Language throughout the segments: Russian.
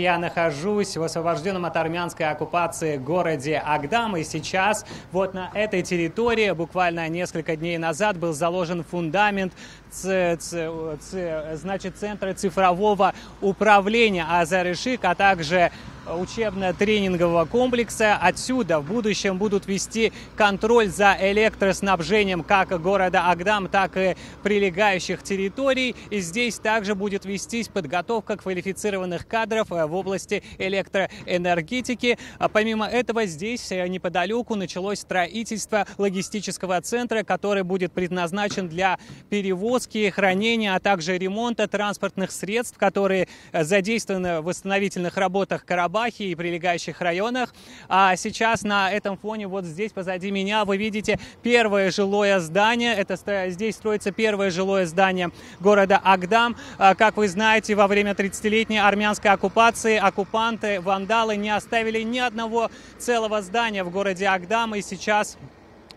Я нахожусь в освобожденном от армянской оккупации городе Агдам, и сейчас вот на этой территории буквально несколько дней назад был заложен фундамент ц, ц, ц, значит, Центра цифрового управления Азарышик, а также учебно-тренингового комплекса. Отсюда в будущем будут вести контроль за электроснабжением как города Агдам, так и прилегающих территорий. И здесь также будет вестись подготовка квалифицированных кадров э, в области электроэнергетики. А помимо этого, здесь э, неподалеку началось строительство логистического центра, который будет предназначен для перевозки, хранения, а также ремонта транспортных средств, которые э, задействованы в восстановительных работах корабля Карабахе и прилегающих районах. А сейчас на этом фоне вот здесь позади меня вы видите первое жилое здание. Это здесь строится первое жилое здание города Агдам. А, как вы знаете, во время 30-летней армянской оккупации оккупанты, вандалы не оставили ни одного целого здания в городе Агдам. И сейчас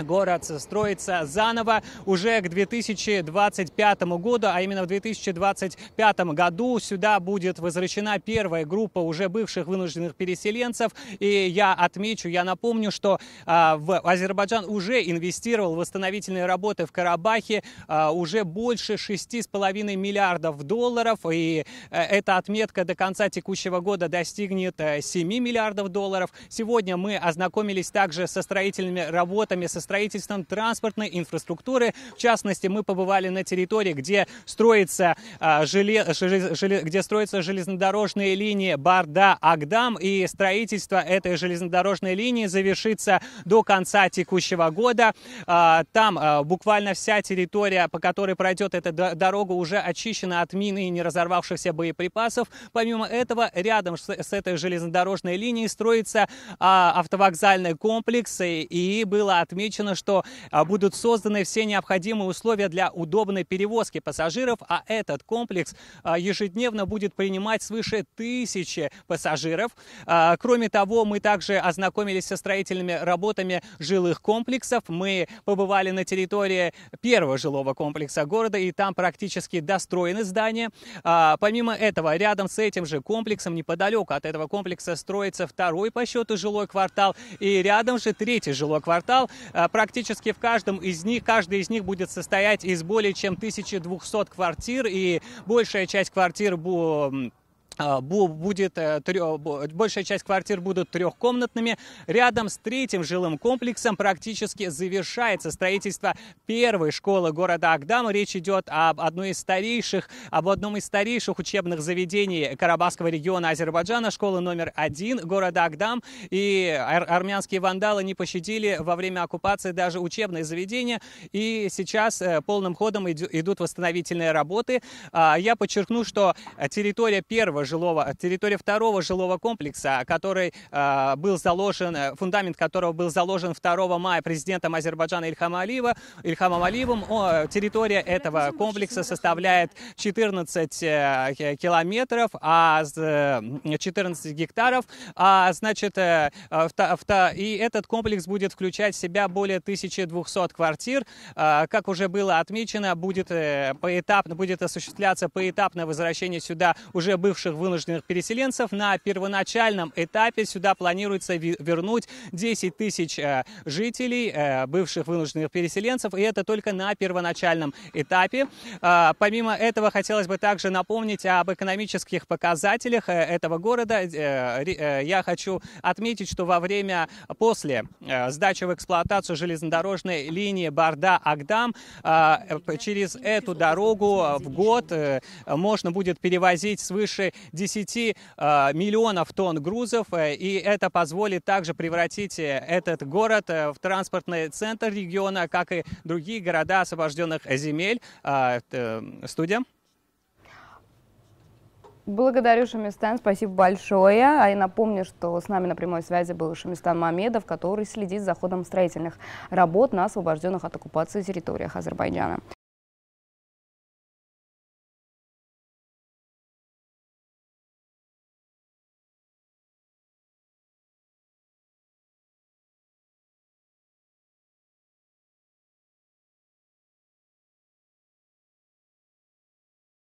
город строится заново уже к 2025 году, а именно в 2025 году сюда будет возвращена первая группа уже бывших вынужденных переселенцев. И я отмечу, я напомню, что а, в Азербайджан уже инвестировал в восстановительные работы в Карабахе а, уже больше 6,5 миллиардов долларов. И а, эта отметка до конца текущего года достигнет 7 э, миллиардов долларов. Сегодня мы ознакомились также со строительными работами, со строительством транспортной инфраструктуры. В частности, мы побывали на территории, где строится, а, желе, желез, желез, где строится железнодорожные линии Барда-Агдам, и строительство этой железнодорожной линии завершится до конца текущего года. А, там а, буквально вся территория, по которой пройдет эта дорога, уже очищена от мины и не разорвавшихся боеприпасов. Помимо этого, рядом с, с этой железнодорожной линией строится а, автовокзальный комплекс, и, и было отмечено отмечено, что а, будут созданы все необходимые условия для удобной перевозки пассажиров, а этот комплекс а, ежедневно будет принимать свыше тысячи пассажиров. А, кроме того, мы также ознакомились со строительными работами жилых комплексов. Мы побывали на территории первого жилого комплекса города, и там практически достроены здания. Помимо этого, рядом с этим же комплексом, неподалеку от этого комплекса, строится второй по счету жилой квартал, и рядом же третий жилой квартал, а практически в каждом из них, каждый из них будет состоять из более чем 1200 квартир, и большая часть квартир будет а, будет э, большая часть квартир будут трехкомнатными. Рядом с третьим жилым комплексом практически завершается строительство первой школы города Агдам. Речь идет об одной из старейших, об одном из старейших учебных заведений Карабахского региона Азербайджана, школы номер один города Агдам. И ар армянские вандалы не пощадили во время оккупации даже учебное заведение И сейчас э, полным ходом идут восстановительные работы. А, я подчеркну, что территория первой первого жилого, э, территория второго жилого комплекса, который э, был заложен, э, фундамент которого был заложен 2 мая президентом Азербайджана Ильхам Алиева, Ильхамом Алиевым. О, территория этого комплекса составляет 14 э, километров, а 14 гектаров, а значит, э, и этот комплекс будет включать в себя более 1200 квартир. Как уже было отмечено, будет поэтапно, будет осуществляться поэтапное возвращение сюда уже бывших бывших вынужденных переселенцев. На первоначальном этапе сюда планируется вернуть 10 тысяч э, жителей, э, бывших вынужденных переселенцев, и это только на первоначальном этапе. Э, помимо этого, хотелось бы также напомнить об экономических показателях этого города. Я хочу отметить, что во время, после сдачи в эксплуатацию железнодорожной линии Барда-Агдам, через эту дорогу в год можно будет перевозить свыше 10 э, миллионов тонн грузов, э, и это позволит также превратить э, этот город в транспортный центр региона, как и другие города освобожденных земель. Студия. Благодарю, Шамистан, спасибо большое. А я напомню, что с нами на прямой связи был Шамистан Мамедов, который следит за ходом строительных работ на освобожденных от оккупации территориях Азербайджана.